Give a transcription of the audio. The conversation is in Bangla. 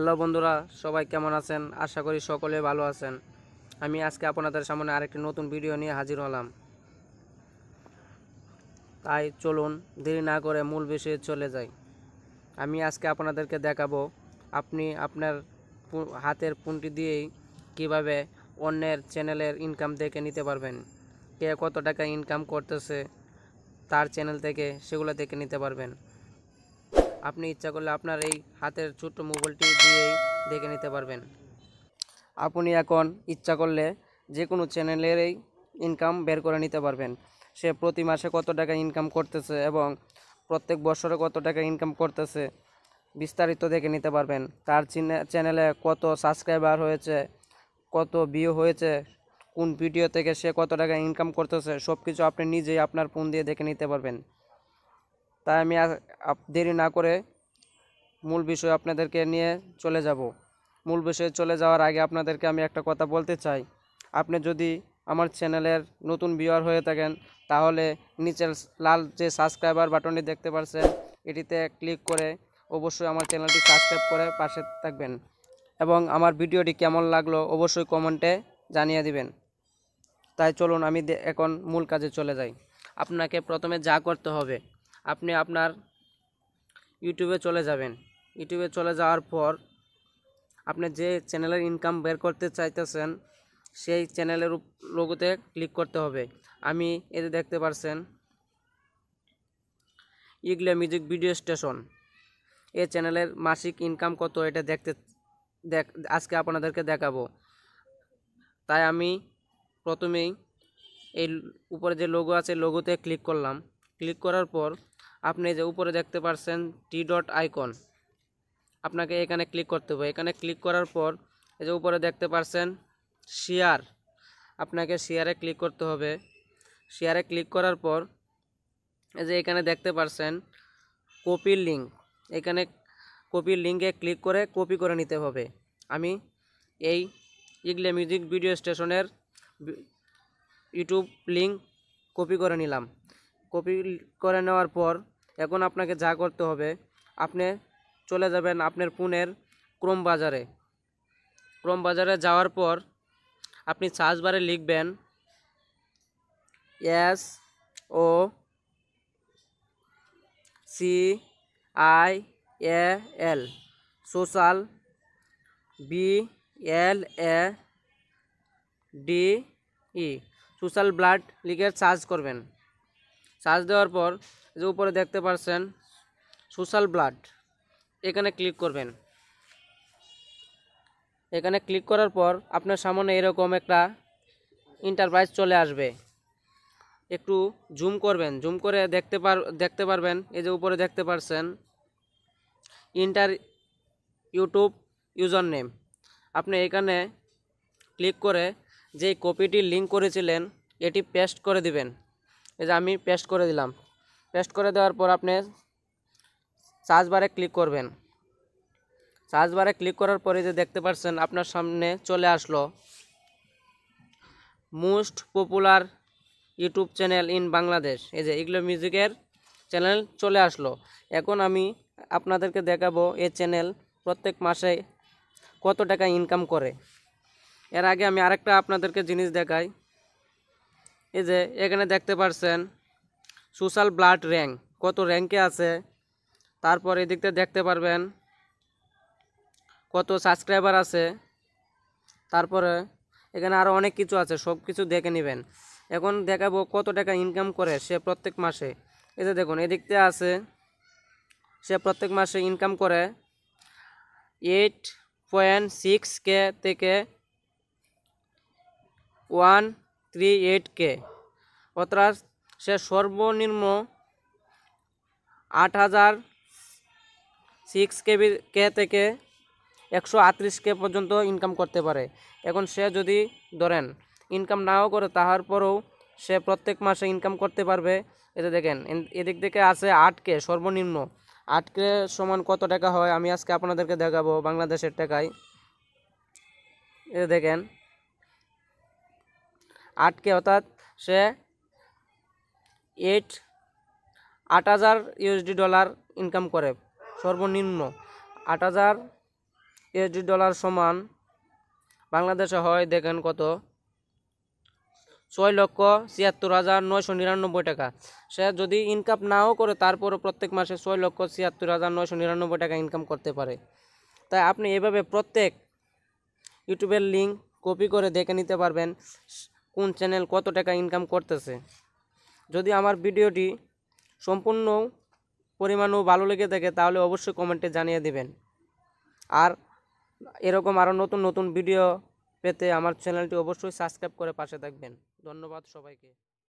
হ্যালো বন্ধুরা সবাই কেমন আছেন আশা করি সকলে ভালো আছেন আমি আজকে আপনাদের সামনে আরেকটি নতুন ভিডিও নিয়ে হাজির হলাম তাই চলুন দেরি না করে মূল বিষয়ে চলে যাই আমি আজকে আপনাদেরকে দেখাবো আপনি আপনার হাতের পুনটি দিয়েই কিভাবে অন্যের চ্যানেলের ইনকাম দেখে নিতে পারবেন কে কত টাকা ইনকাম করতেছে তার চ্যানেল থেকে সেগুলো দেখে নিতে পারবেন আপনি ইচ্ছা করলে আপনার এই হাতের ছোট্ট মোবাইলটি দিয়েই দেখে নিতে পারবেন আপনি এখন ইচ্ছা করলে যে কোনো চ্যানেলেরই ইনকাম বের করে নিতে পারবেন সে প্রতি মাসে কত টাকা ইনকাম করতেছে এবং প্রত্যেক বছরে কত টাকা ইনকাম করতেছে বিস্তারিত দেখে নিতে পারবেন তার চ্যানেলে কত সাবস্ক্রাইবার হয়েছে কত বিও হয়েছে কোন ভিডিও থেকে সে কত টাকা ইনকাম করতেছে সব কিছু আপনি নিজেই আপনার ফোন দিয়ে দেখে নিতে পারবেন তাই আমি দেরি না করে মূল বিষয় আপনাদেরকে নিয়ে চলে যাব মূল বিষয়ে চলে যাওয়ার আগে আপনাদেরকে আমি একটা কথা বলতে চাই আপনি যদি আমার চ্যানেলের নতুন ভিওয়ার হয়ে থাকেন তাহলে নিচের লাল যে সাবস্ক্রাইবার বাটনটি দেখতে পারছেন এটিতে ক্লিক করে অবশ্যই আমার চ্যানেলটি সাবস্ক্রাইব করে পাশে থাকবেন এবং আমার ভিডিওটি কেমন লাগলো অবশ্যই কমেন্টে জানিয়ে দিবেন তাই চলুন আমি এখন মূল কাজে চলে যাই আপনাকে প্রথমে যা করতে হবে আপনি আপনার ইউটিউবে চলে যাবেন ইউটিউবে চলে যাওয়ার পর আপনি যে চ্যানেলের ইনকাম বের করতে চাইতেছেন সেই চ্যানেলের লোগোতে ক্লিক করতে হবে আমি এতে দেখতে পারছেন ইগলে মিউজিক ভিডিও স্টেশন এ চ্যানেলের মাসিক ইনকাম কত এটা দেখতে দেখ আজকে আপনাদেরকে দেখাবো তাই আমি প্রথমেই এই উপরে যে লোগো আছে লোগোতে ক্লিক করলাম ক্লিক করার পর আপনি যে উপরে দেখতে পারছেন টি ডট আইকন আপনাকে এখানে ক্লিক করতে হবে এখানে ক্লিক করার পর এই যে উপরে দেখতে পারছেন শেয়ার আপনাকে শেয়ারে ক্লিক করতে হবে শেয়ারে ক্লিক করার পর এই যে এখানে দেখতে পারছেন কপির লিঙ্ক এখানে কপির লিঙ্কে ক্লিক করে কপি করে নিতে হবে আমি এই ইগলে মিউজিক ভিডিও স্টেশনের ইউটিউব লিঙ্ক কপি করে নিলাম কপি করে নেওয়ার পর এখন আপনাকে যা করতে হবে আপনি চলে যাবেন আপনার পুনের ক্রোম বাজারে ক্রোম বাজারে যাওয়ার পর আপনি সার্চ বারে লিখবেন S O C I A L Social B L A D E Social Blade লিখে সার্চ করবেন সার্চ দেওয়ার পর যে উপরে দেখতে পাচ্ছেন সোশ্যাল ব্লাড এখানে ক্লিক করবেন এখানে ক্লিক করার পর আপনার সামনে এরকম একটা ইন্টারপ্রাইজ চলে আসবে একটু জুম করবেন জুম করে দেখতে পার দেখতে পারবেন এই যে উপরে দেখতে পারছেন ইন্টার ইউটিউব ইউজার নেম আপনি এখানে ক্লিক করে যেই কপিটি লিঙ্ক করেছিলেন এটি পেস্ট করে দিবেন এই যে আমি পেস্ট করে দিলাম পেস্ট করে দেওয়ার পর আপনি সার্চ বারে ক্লিক করবেন সার্চ বারে ক্লিক করার পরে যে দেখতে পাচ্ছেন আপনার সামনে চলে আসলো most popular YouTube channel in Bangladesh এই যে এগুলো মিউজিকের চ্যানেল চলে আসলো এখন আমি আপনাদেরকে দেখাবো এই চ্যানেল প্রত্যেক মাসে কত টাকা ইনকাম করে এর আগে আমি আরেকটা আপনাদেরকে জিনিস দেখাই এই যে এখানে দেখতে পারছেন সোশ্যাল ব্লাড র্যাঙ্ক কত র্যাঙ্কে আছে তারপর এদিকতে দেখতে পারবেন কত সাবস্ক্রাইবার আছে তারপরে এখানে আরও অনেক কিছু আছে সব কিছু দেখে নেবেন এখন দেখাবো কত টাকা ইনকাম করে সে প্রত্যেক মাসে এই যে দেখুন এদিকতে আছে সে প্রত্যেক মাসে ইনকাম করে এইট পয়েন্ট সিক্স কে থেকে ওয়ান থ্রি এইট কে অর্থাৎ সে সর্বনিম্ন আট হাজার সিক্স কেবি কে থেকে একশো আটত্রিশ কে পর্যন্ত ইনকাম করতে পারে এখন সে যদি ধরেন ইনকাম নাও করে তাহার পরেও সে প্রত্যেক মাসে ইনকাম করতে পারবে এতে দেখেন এদিক থেকে আছে আট কে সর্বনিম্ন আট কে সমান কত টাকা হয় আমি আজকে আপনাদেরকে দেখাবো বাংলাদেশের টাকায় এতে দেখেন আটকে অর্থাৎ সে এইট আট হাজার ইউএসডি ডলার ইনকাম করে সর্বনিম্ন আট হাজার ইউএসডি ডলার সমান বাংলাদেশে হয় দেখেন কত ছয় লক্ষ ছিয়াত্তর হাজার নয়শো নিরানব্বই টাকা সে যদি ইনকাম নাও করে তারপরও প্রত্যেক মাসে ছয় লক্ষ ছিয়াত্তর হাজার নয়শো নিরানব্বই টাকা ইনকাম করতে পারে তাই আপনি এভাবে প্রত্যেক ইউটিউবের লিঙ্ক কপি করে দেখে নিতে পারবেন কোন চ্যানেল কত টাকা ইনকাম করতেছে যদি আমার ভিডিওটি সম্পূর্ণ পরিমাণও ভালো লেগে থাকে তাহলে অবশ্যই কমেন্টে জানিয়ে দেবেন আর এরকম আরও নতুন নতুন ভিডিও পেতে আমার চ্যানেলটি অবশ্যই সাবস্ক্রাইব করে পাশে থাকবেন ধন্যবাদ সবাইকে